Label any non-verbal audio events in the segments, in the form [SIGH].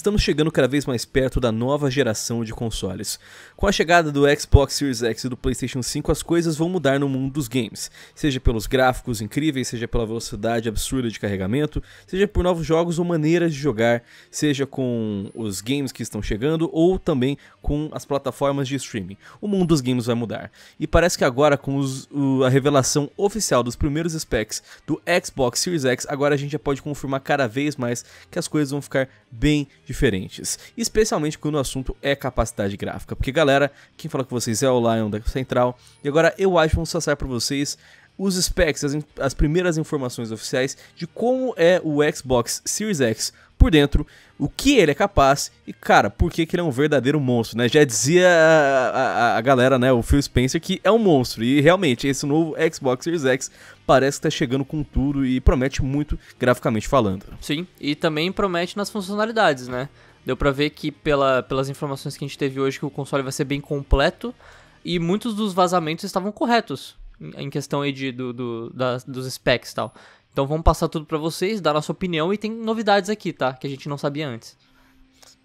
estamos chegando cada vez mais perto da nova geração de consoles. Com a chegada do Xbox Series X e do PlayStation 5, as coisas vão mudar no mundo dos games, seja pelos gráficos incríveis, seja pela velocidade absurda de carregamento, seja por novos jogos ou maneiras de jogar, seja com os games que estão chegando ou também com as plataformas de streaming. O mundo dos games vai mudar. E parece que agora, com os, o, a revelação oficial dos primeiros specs do Xbox Series X, agora a gente já pode confirmar cada vez mais que as coisas vão ficar bem diferentes, especialmente quando o assunto é capacidade gráfica. Porque, galera, quem fala com vocês é o Lion da Central, e agora eu acho que vamos passar para vocês os specs, as, as primeiras informações oficiais de como é o Xbox Series X por dentro, o que ele é capaz e, cara, por que, que ele é um verdadeiro monstro, né? Já dizia a, a, a, galera, né, o Phil Spencer, que é um monstro. E realmente, esse novo Xbox Series X parece que tá chegando com tudo e promete muito graficamente falando. Sim, e também promete nas funcionalidades, né? Deu pra ver que, pela, pelas informações que a gente teve hoje, que o console vai ser bem completo e muitos dos vazamentos estavam corretos em questão aí de, do, do da, dos specs e tal. Então vamos passar tudo para vocês, dar a nossa opinião e tem novidades aqui, tá? Que a gente não sabia antes.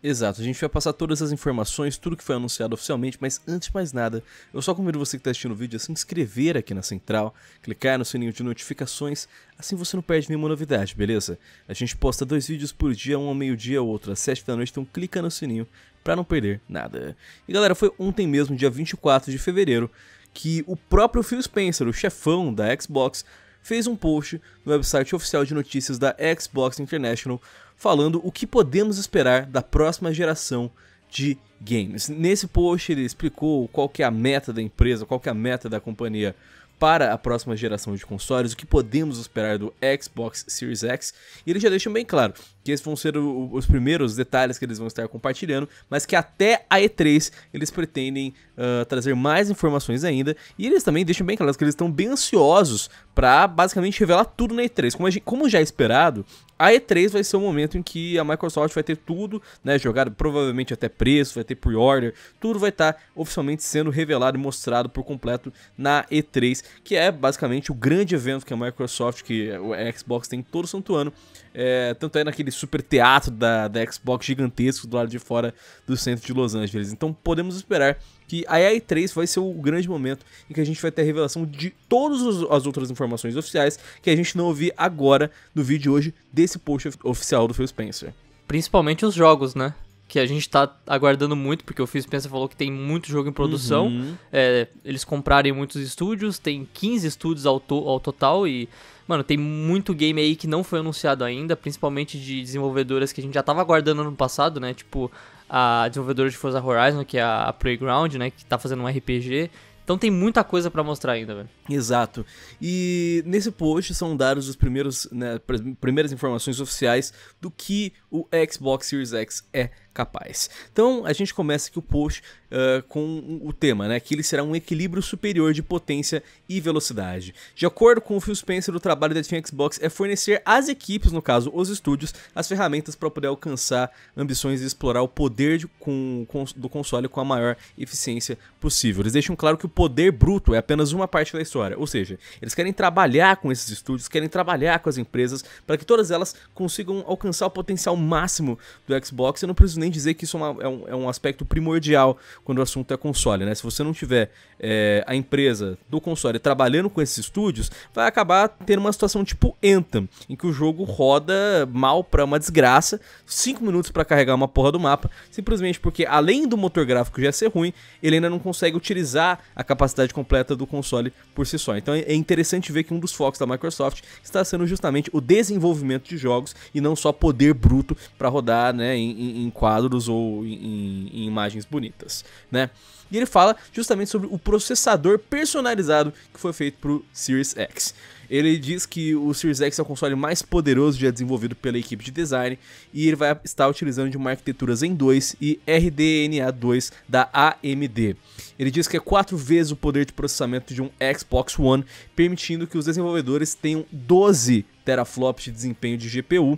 Exato, a gente vai passar todas as informações, tudo que foi anunciado oficialmente, mas antes de mais nada, eu só convido você que está assistindo o vídeo a se inscrever aqui na Central, clicar no sininho de notificações, assim você não perde nenhuma novidade, beleza? A gente posta dois vídeos por dia, um ao meio-dia, outro às 7 da noite, então clica no sininho para não perder nada. E galera, foi ontem mesmo, dia 24 de fevereiro, que o próprio Phil Spencer, o chefão da Xbox, fez um post no website oficial de notícias da Xbox International falando o que podemos esperar da próxima geração de games. Nesse post ele explicou qual que é a meta da empresa, qual que é a meta da companhia para a próxima geração de consoles, o que podemos esperar do Xbox Series X. E ele já deixa bem claro que esses vão ser o, os primeiros detalhes que eles vão estar compartilhando, mas que até a E3 eles pretendem uh, trazer mais informações ainda. E eles também deixam bem claro que eles estão bem ansiosos para basicamente revelar tudo na E3. Como, gente, como já é esperado, a E3 vai ser o momento em que a Microsoft vai ter tudo, né, jogado provavelmente até preço, vai ter pre-order, tudo vai estar tá oficialmente sendo revelado e mostrado por completo na E3, que é basicamente o grande evento que a Microsoft, que a Xbox tem todo santo ano, é, tanto é naquele super teatro da, da Xbox gigantesco do lado de fora do centro de Los Angeles. Então podemos esperar que a E3 vai ser o grande momento em que a gente vai ter a revelação de todas as outras informações oficiais que a gente não ouviu agora no vídeo hoje desse post oficial do Phil Spencer. Principalmente os jogos, né? que a gente tá aguardando muito, porque o Phil Spencer falou que tem muito jogo em produção. Uhum. É, eles comprarem muitos estúdios, tem 15 estúdios ao, to ao total e, mano, tem muito game aí que não foi anunciado ainda, principalmente de desenvolvedoras que a gente já tava aguardando no passado, né? Tipo, a desenvolvedora de Forza Horizon, que é a Playground, né? Que tá fazendo um RPG. Então tem muita coisa para mostrar ainda, velho. Exato. E nesse post são dados os primeiros, né, primeiras informações oficiais do que o Xbox Series X é capaz. Então a gente começa aqui o post uh, com o tema, né? Que ele será um equilíbrio superior de potência e velocidade. De acordo com o Phil Spencer, o trabalho da Team Xbox é fornecer às equipes, no caso os estúdios, as ferramentas para poder alcançar ambições e explorar o poder de, com, com, do console com a maior eficiência possível. Eles deixam claro que o poder bruto é apenas uma parte da história, ou seja, eles querem trabalhar com esses estúdios, querem trabalhar com as empresas para que todas elas consigam alcançar o potencial máximo do Xbox e não precisem nem dizer que isso é, uma, é, um, é, um, aspecto primordial quando o assunto é console, né? Se você não tiver é, a empresa do console trabalhando com esses estúdios, vai acabar tendo uma situação tipo Anthem, em que o jogo roda mal para uma desgraça, 5 minutos para carregar uma porra do mapa, simplesmente porque além do motor gráfico já ser ruim, ele ainda não consegue utilizar a capacidade completa do console por si só. Então é, é interessante ver que um dos focos da Microsoft está sendo justamente o desenvolvimento de jogos e não só poder bruto para rodar né, em, em, quadros ou em, em imagens bonitas, né? E ele fala justamente sobre o processador personalizado que foi feito para o Series X. Ele diz que o Series X é o console mais poderoso já desenvolvido pela equipe de design e ele vai estar utilizando de uma arquitetura Zen 2 e RDNA 2 da AMD. Ele diz que é quatro vezes o poder de processamento de um Xbox One, permitindo que os desenvolvedores tenham 12 teraflops de desempenho de GPU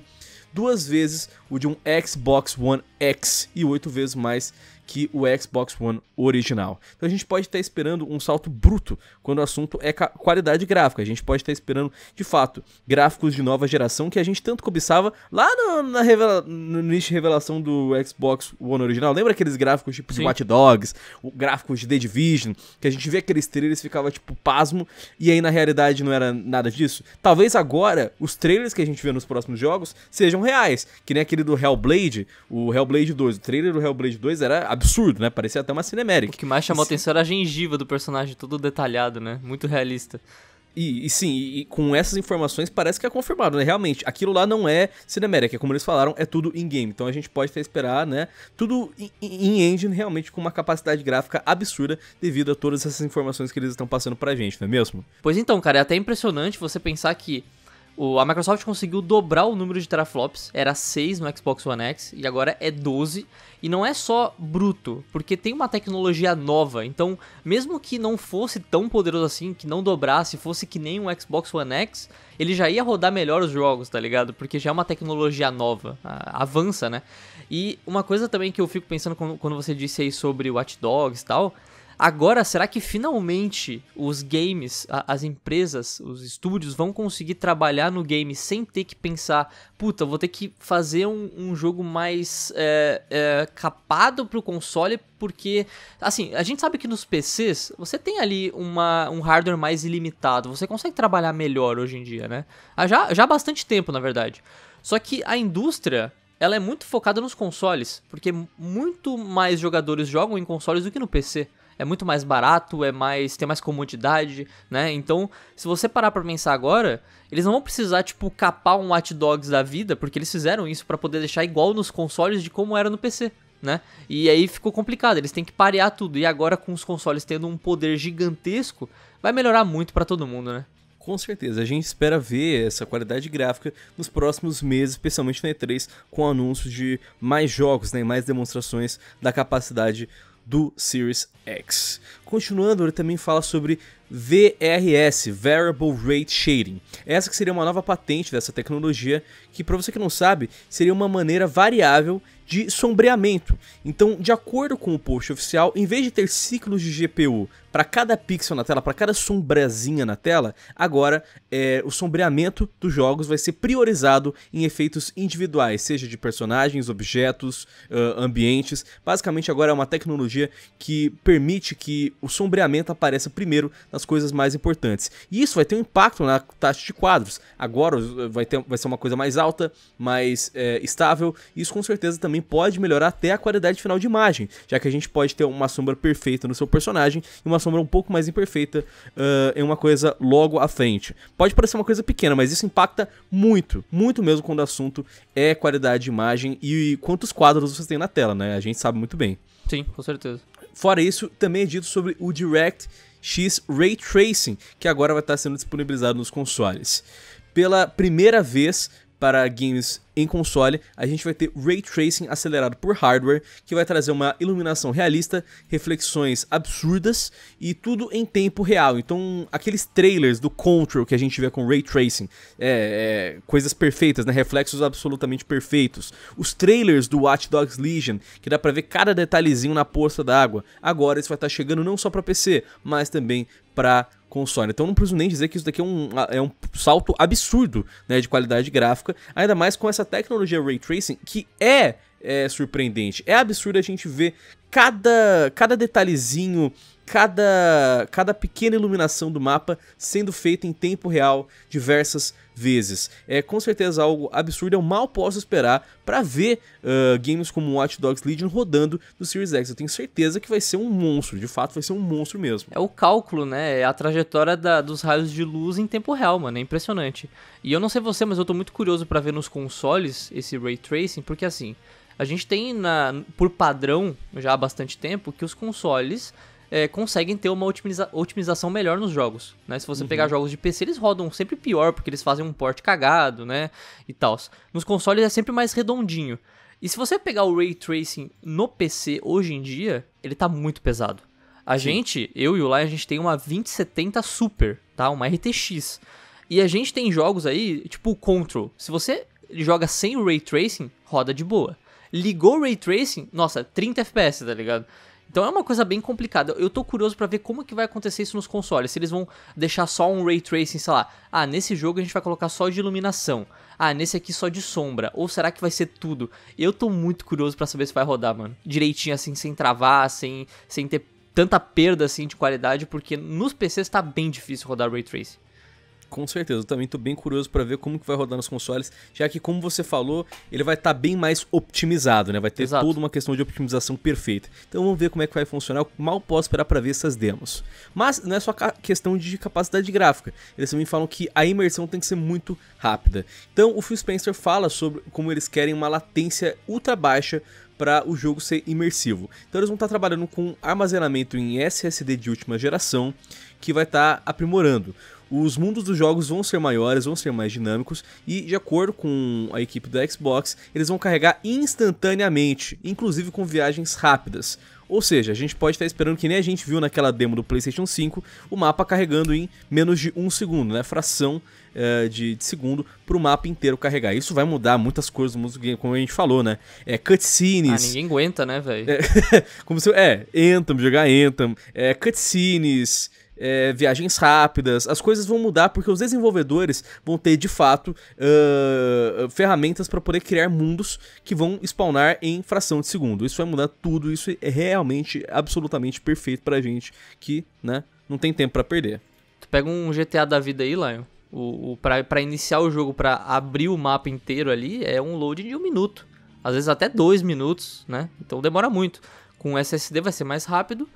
duas vezes o de um Xbox One X e oito vezes mais que o Xbox One original. Então a gente pode estar esperando um salto bruto quando o assunto é qualidade gráfica. A gente pode estar esperando, de fato, gráficos de nova geração que a gente tanto cobiçava lá no, na revela no início de revelação do Xbox One original. Lembra aqueles gráficos tipo Sim. de Watch Dogs, gráficos de The Division, que a gente vê aqueles trailers e ficava tipo pasmo, e aí na realidade não era nada disso? Talvez agora os trailers que a gente vê nos próximos jogos sejam reais, que nem aquele do Hellblade, o Hellblade 2. O trailer do Hellblade 2 era absurdo, né? Parecia até uma cinemérica. O que mais chamou Esse... atenção era a gengiva do personagem, todo detalhado, né? Muito realista. E, e, sim, e, e, com essas informações parece que é confirmado, né? Realmente, aquilo lá não é Cinematic, é como eles falaram, é tudo in-game. Então a gente pode até esperar, né? Tudo in-engine, realmente com uma capacidade gráfica absurda devido a todas essas informações que eles estão passando pra gente, não é mesmo? Pois então, cara, é até impressionante você pensar que o, a Microsoft conseguiu dobrar o número de teraflops, era 6 no Xbox One X e agora é 12. E não é só bruto, porque tem uma tecnologia nova, então, mesmo que não fosse tão poderoso assim, que não dobrasse, fosse que nem um Xbox One X, ele já ia rodar melhor os jogos, tá ligado? Porque já é uma tecnologia nova, a, avança, né? E uma coisa também que eu fico pensando quando, quando você disse aí sobre Watch Dogs e tal Agora, será que finalmente os games, as empresas, os estúdios vão conseguir trabalhar no game sem ter que pensar, puta, vou ter que fazer um, um jogo mais é, é, capado pro console, porque, assim, a gente sabe que nos PCs você tem ali uma, um hardware mais ilimitado, você consegue trabalhar melhor hoje em dia, né? Ah, já, já há bastante tempo, na verdade. Só que a indústria ela é muito focada nos consoles, porque muito mais jogadores jogam em consoles do que no PC é muito mais barato, é mais tem mais comodidade, né? Então, se você parar para pensar agora, eles não vão precisar tipo capar um hot dogs da vida, porque eles fizeram isso para poder deixar igual nos consoles de como era no PC. Né? E aí ficou complicado, eles têm que parear tudo. E agora, com os consoles tendo um poder gigantesco, vai melhorar muito para todo mundo, né? Com certeza, a gente espera ver essa qualidade gráfica nos próximos meses, especialmente na E3, com anúncios de mais jogos, né, mais demonstrações da capacidade do Series X. Continuando, ele também fala sobre VRS, Variable Rate Shading. Essa que seria uma nova patente dessa tecnologia, que para você que não sabe, seria uma maneira variável de sombreamento. Então, de acordo com o post oficial, em vez de ter ciclos de GPU para cada pixel na tela, para cada sombrazinha na tela, agora é, o sombreamento dos jogos vai ser priorizado em efeitos individuais, seja de personagens, objetos, uh, ambientes. Basicamente, agora é uma tecnologia que permite que o sombreamento apareça primeiro nas coisas mais importantes. E isso vai ter um impacto na taxa de quadros. Agora vai, ter, vai ser uma coisa mais alta, mais é, estável. Isso com certeza também também pode melhorar até a qualidade final de imagem, já que a gente pode ter uma sombra perfeita no seu personagem e uma sombra um pouco mais imperfeita uh, em uma coisa logo à frente. Pode parecer uma coisa pequena, mas isso impacta muito, muito mesmo quando o assunto é qualidade de imagem e quantos quadros você tem na tela, né? A gente sabe muito bem. Sim, com certeza. Fora isso, também é dito sobre o Direct X Ray Tracing, que agora vai estar sendo disponibilizado nos consoles. Pela primeira vez, para games em console, a gente vai ter ray tracing acelerado por hardware, que vai trazer uma iluminação realista, reflexões absurdas e tudo em tempo real. Então, aqueles trailers do Control que a gente vê com ray tracing, é, é, coisas perfeitas, né? reflexos absolutamente perfeitos. Os trailers do Watch Dogs Legion, que dá para ver cada detalhezinho na poça d'água. Agora isso vai estar tá chegando não só para PC, mas também para console. Então não preciso nem dizer que isso daqui é um, é um salto absurdo né, de qualidade gráfica, ainda mais com essa tecnologia Ray Tracing, que é, é surpreendente. É absurdo a gente ver cada, cada detalhezinho cada, cada pequena iluminação do mapa sendo feita em tempo real diversas vezes. É com certeza algo absurdo, eu mal posso esperar para ver uh, games como Watch Dogs Legion rodando no Series X. Eu tenho certeza que vai ser um monstro, de fato vai ser um monstro mesmo. É o cálculo, né? É a trajetória da, dos raios de luz em tempo real, mano, é impressionante. E eu não sei você, mas eu tô muito curioso para ver nos consoles esse Ray Tracing, porque assim... A gente tem na, por padrão já há bastante tempo que os consoles é, conseguem ter uma otimiza otimização melhor nos jogos, né? Se você uhum. pegar jogos de PC, eles rodam sempre pior, porque eles fazem um port cagado, né? E tal. Nos consoles é sempre mais redondinho. E se você pegar o Ray Tracing no PC hoje em dia, ele tá muito pesado. A Sim. gente, eu e o Lai, a gente tem uma 2070 Super, tá? Uma RTX. E a gente tem jogos aí, tipo o Control. Se você joga sem o Ray Tracing, roda de boa. Ligou o Ray Tracing, nossa, 30 FPS, tá ligado? Então é uma coisa bem complicada. Eu tô curioso para ver como que vai acontecer isso nos consoles. Se eles vão deixar só um ray tracing, sei lá. Ah, nesse jogo a gente vai colocar só de iluminação. Ah, nesse aqui só de sombra. Ou será que vai ser tudo? Eu tô muito curioso para saber se vai rodar, mano. Direitinho assim, sem travar, sem, sem ter tanta perda assim de qualidade, porque nos PCs tá bem difícil rodar ray tracing. Com certeza, eu também tô bem curioso para ver como que vai rodar nos consoles, já que como você falou, ele vai estar tá bem mais optimizado, né? Vai ter Exato. toda uma questão de optimização perfeita. Então vamos ver como é que vai funcionar, eu mal posso esperar para ver essas demos. Mas não é só questão de capacidade gráfica. Eles também falam que a imersão tem que ser muito rápida. Então o Phil Spencer fala sobre como eles querem uma latência ultra baixa para o jogo ser imersivo. Então eles vão estar tá trabalhando com armazenamento em SSD de última geração, que vai estar tá aprimorando. Os mundos dos jogos vão ser maiores, vão ser mais dinâmicos e, de acordo com a equipe da Xbox, eles vão carregar instantaneamente, inclusive com viagens rápidas. Ou seja, a gente pode estar esperando que nem a gente viu naquela demo do PlayStation 5, o mapa carregando em menos de um segundo, né? Fração uh, de, de, segundo para o mapa inteiro carregar. Isso vai mudar muitas coisas do mundo, como a gente falou, né? É, cutscenes. Ah, ninguém aguenta, né, velho? É, [LAUGHS] como se. É, Anthem, jogar Anthem. É, cutscenes é, viagens rápidas, as coisas vão mudar porque os desenvolvedores vão ter de fato uh, ferramentas para poder criar mundos que vão spawnar em fração de segundo. Isso vai mudar tudo, isso é realmente absolutamente perfeito pra gente que, né, não tem tempo para perder. Tu pega um GTA da vida aí, Lion. O, o, para iniciar o jogo, para abrir o mapa inteiro ali, é um load de um minuto. Às vezes até dois minutos, né? Então demora muito. Com SSD vai ser mais rápido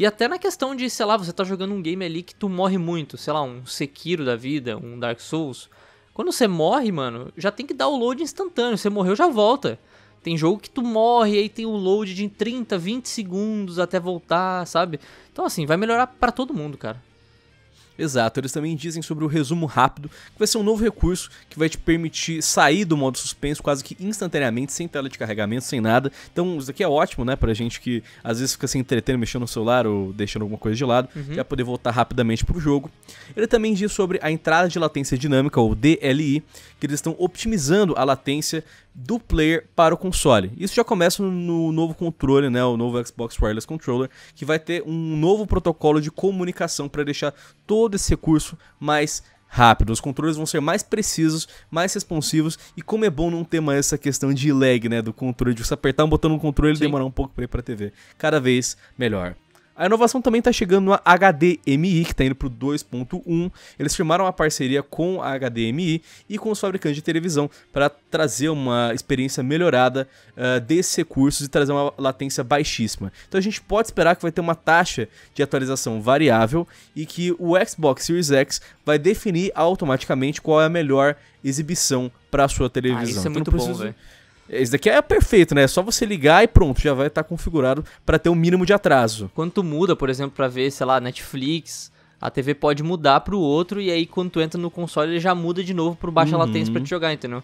e até na questão de, sei lá, você tá jogando um game ali que tu morre muito, sei lá, um Sekiro da vida, um Dark Souls. Quando você morre, mano, já tem que dar o load instantâneo. Você morreu, já volta. Tem jogo que tu morre aí tem o um load de 30, 20 segundos até voltar, sabe? Então assim, vai melhorar para todo mundo, cara. Exato, eles também dizem sobre o resumo rápido, que vai ser um novo recurso que vai te permitir sair do modo suspenso quase que instantaneamente, sem tela de carregamento, sem nada. Então, isso daqui é ótimo, né, pra gente que às vezes fica se entretendo, mexendo no celular ou deixando alguma coisa de lado, uhum. já poder voltar rapidamente pro jogo. Ele também diz sobre a entrada de latência dinâmica, ou DLI, que eles estão optimizando a latência do player para o console. Isso já começa no novo controle, né, o novo Xbox Wireless Controller, que vai ter um novo protocolo de comunicação para deixar todo esse recurso mais rápido. Os controles vão ser mais precisos, mais responsivos e como é bom não ter mais essa questão de lag, né, do controle de você apertar um botão no controle e demorar um pouco para ir para a TV. Cada vez melhor. A inovação também está chegando na HDMI, que está indo para o 2.1. Eles firmaram uma parceria com a HDMI e com os fabricantes de televisão para trazer uma experiência melhorada uh, desses recursos e trazer uma latência baixíssima. Então a gente pode esperar que vai ter uma taxa de atualização variável e que o Xbox Series X vai definir automaticamente qual é a melhor exibição para a sua televisão. Ah, isso é então, muito bom, velho. Esse daqui é perfeito, né? É só você ligar e pronto, já vai estar tá configurado para ter o um mínimo de atraso. Quando tu muda, por exemplo, para ver, sei lá, Netflix, a TV pode mudar para o outro e aí quando tu entra no console ele já muda de novo pro baixa uhum. latência para te jogar, entendeu?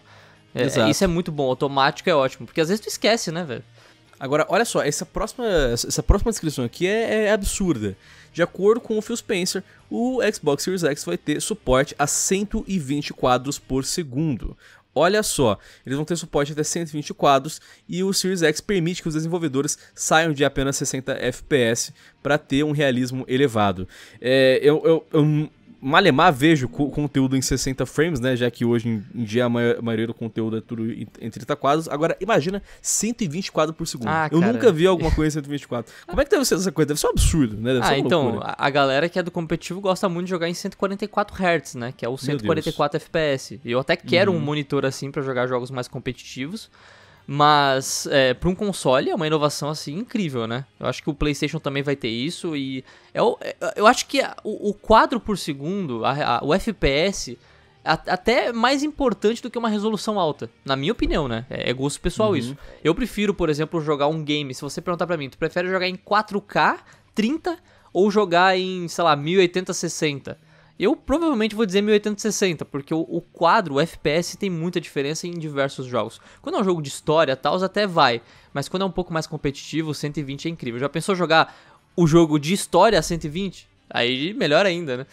É, isso é muito bom, automático é ótimo, porque às vezes tu esquece, né, velho? Agora, olha só, essa próxima, essa próxima descrição aqui é, é, absurda. De acordo com o Phil Spencer, o Xbox Series X vai ter suporte a 120 quadros por segundo. Olha só, eles vão ter suporte até 120 quadros e o Series X permite que os desenvolvedores saiam de apenas 60 FPS para ter um realismo elevado. É, eu, eu, eu, malemar vejo co conteúdo em 60 frames, né? Já que hoje em dia a, a maioria do conteúdo é tudo em 30 quadros. Agora, imagina 120 quadros por segundo. Ah, eu nunca vi alguma coisa em 124. Como é que deve ser essa coisa? Deve ser um absurdo, né? Deve ah, então, loucura. a galera que é do competitivo gosta muito de jogar em 144 Hz, né? Que é o 144 FPS. Eu até quero uhum. um monitor assim para jogar jogos mais competitivos. Mas é, para um console é uma inovação assim incrível, né? Eu acho que o PlayStation também vai ter isso e eu, é é, eu acho que o, o quadro por segundo, a, a, o FPS é até mais importante do que uma resolução alta, na minha opinião, né? É, é gosto pessoal uhum. isso. Eu prefiro, por exemplo, jogar um game. Se você perguntar para mim, tu prefere jogar em 4K 30 ou jogar em, sei lá, 1080 60? Eu provavelmente vou dizer 1.860 porque o, o, quadro, o FPS, tem muita diferença em diversos jogos. Quando é um jogo de história, tal, até vai. Mas quando é um pouco mais competitivo, 120 é incrível. Já pensou jogar o jogo de história a 120? Aí melhor ainda, né?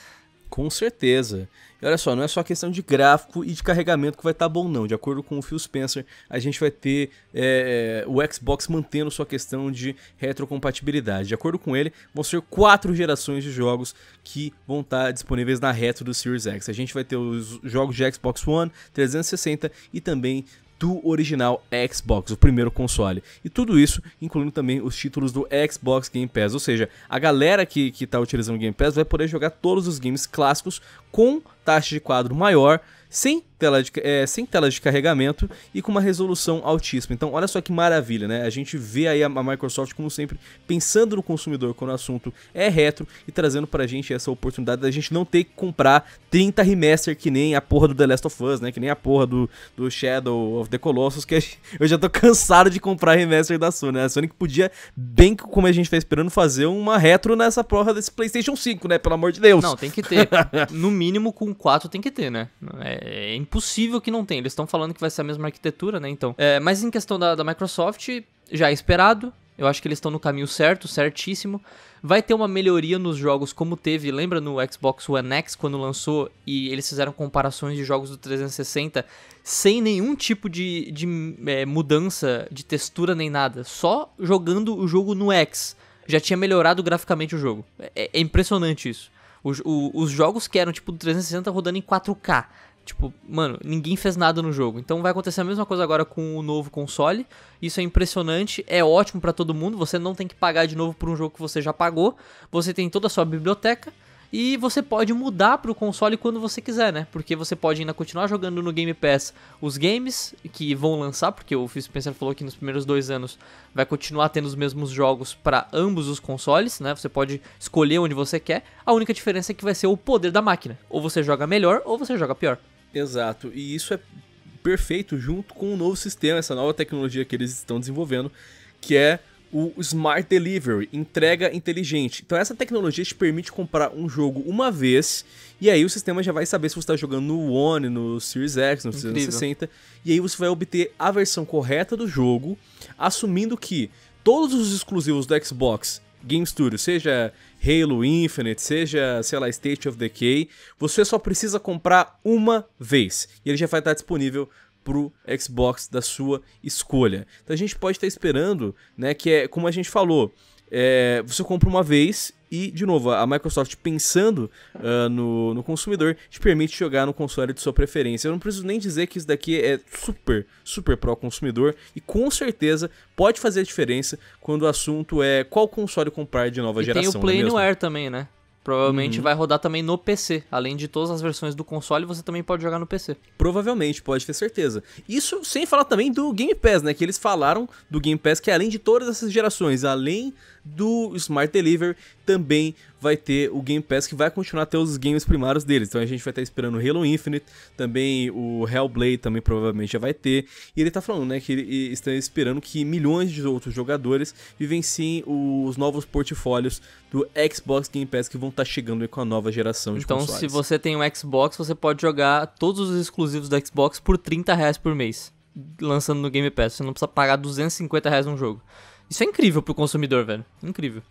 Com certeza. E olha só, não é só questão de gráfico e de carregamento que vai estar tá bom, não. De acordo com o Phil Spencer, a gente vai ter é, é, o Xbox mantendo sua questão de retrocompatibilidade. De acordo com ele, vão ser quatro gerações de jogos que vão estar tá disponíveis na retro do Series X. A gente vai ter os jogos de Xbox One, 360 e também do original Xbox, o primeiro console. E tudo isso incluindo também os títulos do Xbox Game Pass, ou seja, a galera que está utilizando o Game Pass vai poder jogar todos os games clássicos com taxa de quadro maior sem tela, de, é, sem tela de carregamento e com uma resolução altíssima. Então, olha só que maravilha, né? A gente vê aí a, Microsoft, como sempre, pensando no consumidor quando o assunto é retro e trazendo pra gente essa oportunidade da gente não ter que comprar 30 remaster que nem a porra do The Last of Us, né? Que nem a porra do, do Shadow of the Colossus, que [LAUGHS] eu já tô cansado de comprar remaster da Sony, né? A Sony que podia, bem como a gente tá esperando, fazer uma retro nessa porra desse PlayStation 5, né? Pelo amor de Deus. Não, tem que ter. [LAUGHS] no mínimo, com 4 tem que ter, né? É, é impossível que não tenha. Eles estão falando que vai ser a mesma arquitetura, né? Então, é, mas em questão da, da Microsoft, já é esperado. Eu acho que eles estão no caminho certo, certíssimo. Vai ter uma melhoria nos jogos, como teve, lembra no Xbox One X quando lançou e eles fizeram comparações de jogos do 360 sem nenhum tipo de, de é, mudança de textura nem nada, só jogando o jogo no X. Já tinha melhorado graficamente o jogo. É, é impressionante isso. O, o, os jogos que eram tipo do 360 rodando em 4K Tipo, mano, ninguém fez nada no jogo. Então vai acontecer a mesma coisa agora com o novo console. Isso é impressionante, é ótimo para todo mundo. Você não tem que pagar de novo por um jogo que você já pagou. Você tem toda a sua biblioteca e você pode mudar pro console quando você quiser, né? Porque você pode ainda continuar jogando no Game Pass os games que vão lançar, porque o Phil Spencer falou que nos primeiros dois anos vai continuar tendo os mesmos jogos para ambos os consoles, né? Você pode escolher onde você quer. A única diferença é que vai ser o poder da máquina. Ou você joga melhor ou você joga pior. Exato. E isso é perfeito junto com o um novo sistema, essa nova tecnologia que eles estão desenvolvendo, que é o Smart Delivery, entrega inteligente. Então essa tecnologia te permite comprar um jogo uma vez e aí o sistema já vai saber se você está jogando no One, no Series X, no 360 e aí você vai obter a versão correta do jogo, assumindo que todos os exclusivos do Xbox Game Studio, seja Halo Infinite, seja, sei lá, State of Decay, você só precisa comprar uma vez e ele já vai estar disponível pro Xbox da sua escolha. Então a gente pode estar esperando, né, que é como a gente falou, é, você compra uma vez e, de novo, a Microsoft pensando uh, no, no consumidor, te permite jogar no console de sua preferência. Eu não preciso nem dizer que isso daqui é super, super pró-consumidor e com certeza pode fazer a diferença quando o assunto é qual console comprar de nova e geração. Tem o é Play no Air também, né? Provavelmente uhum. vai rodar também no PC. Além de todas as versões do console, você também pode jogar no PC. Provavelmente, pode ter certeza. Isso sem falar também do Game Pass, né? Que eles falaram do Game Pass que além de todas essas gerações, além do Smart Delivery também vai ter o Game Pass que vai continuar até os games primários deles. Então a gente vai estar esperando o Halo Infinite, também o Hellblade também provavelmente já vai ter. E ele está falando, né, que ele está esperando que milhões de outros jogadores vivenciem os novos portfólios do Xbox Game Pass que vão estar tá chegando com a nova geração de consoles. Então se você tem um Xbox, você pode jogar todos os exclusivos do Xbox por 30 reais por mês lançando no Game Pass. Você não precisa pagar 250 reais num jogo. Isso é incrível pro consumidor, velho. Incrível.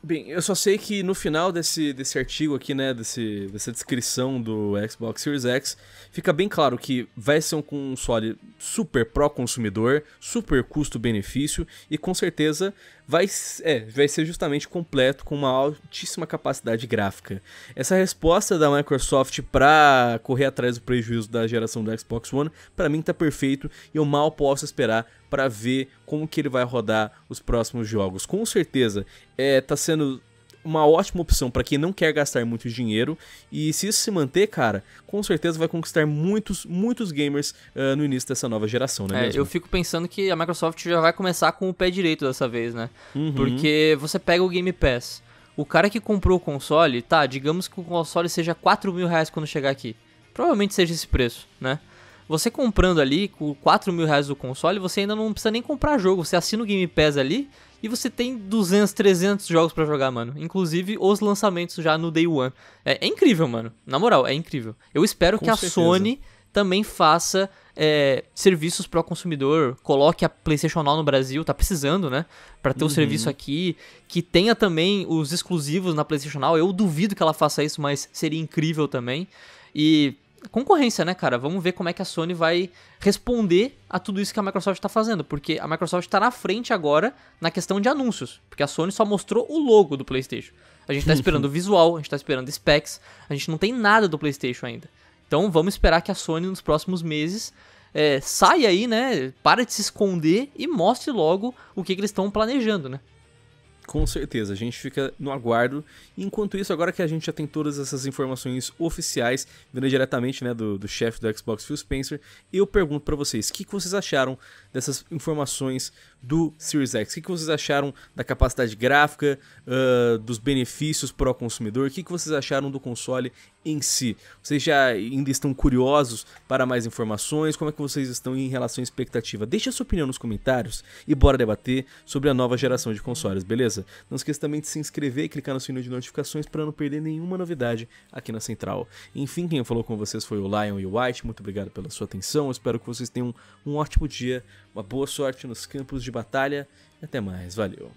Bem, eu só sei que no final desse, desse artigo aqui, né, desse, dessa descrição do Xbox Series X, fica bem claro que vai ser um console super pró-consumidor, super custo-benefício e com certeza vai, é, vai ser justamente completo com uma altíssima capacidade gráfica. Essa resposta da Microsoft para correr atrás do prejuízo da geração do Xbox One, para mim tá perfeito e eu mal posso esperar para ver como que ele vai rodar os próximos jogos. Com certeza, é, tá sendo uma ótima opção para quem não quer gastar muito dinheiro. E se isso se manter, cara, com certeza vai conquistar muitos, muitos gamers uh, no início dessa nova geração, né? É, eu fico pensando que a Microsoft já vai começar com o pé direito dessa vez, né? Uhum. Porque você pega o Game Pass. O cara que comprou o console, tá, digamos que o console seja 4 mil reais quando chegar aqui. Provavelmente seja esse preço, né? Você comprando ali com 4 mil reais do console, você ainda não precisa nem comprar jogo. Você assina o Game Pass ali e você tem 200, 300 jogos para jogar, mano. Inclusive os lançamentos já no Day One. É, é incrível, mano. Na moral, é incrível. Eu espero com que certeza. a Sony também faça é, serviços pro consumidor, coloque a PlayStation Now no Brasil, tá precisando, né? Para ter o uhum. um serviço aqui, que tenha também os exclusivos na PlayStation Now. Eu duvido que ela faça isso, mas seria incrível também. E concorrência, né, cara? Vamos ver como é que a Sony vai responder a tudo isso que a Microsoft está fazendo, porque a Microsoft está na frente agora na questão de anúncios, porque a Sony só mostrou o logo do PlayStation. A gente está [LAUGHS] esperando o visual, a gente está esperando specs, a gente não tem nada do PlayStation ainda. Então vamos esperar que a Sony nos próximos meses é, saia aí, né? Para de se esconder e mostre logo o que, que eles estão planejando, né? Com certeza, a gente fica no aguardo. Enquanto isso, agora que a gente já tem todas essas informações oficiais, vindo diretamente né, do, do chefe do Xbox, Phil Spencer, eu pergunto para vocês, o que, que, vocês acharam dessas informações do Series X? O que, que vocês acharam da capacidade gráfica, uh, dos benefícios para o consumidor? O que, que vocês acharam do console em si? Vocês já ainda estão curiosos para mais informações? Como é que vocês estão em relação à expectativa? Deixe a sua opinião nos comentários e bora debater sobre a nova geração de consoles, beleza? beleza? Não esqueça também de se inscrever e clicar no sininho de notificações para não perder nenhuma novidade aqui na Central. Enfim, quem falou com vocês foi o Lion e o White, muito obrigado pela sua atenção, espero que vocês tenham um ótimo dia, uma boa sorte nos campos de batalha e até mais, valeu!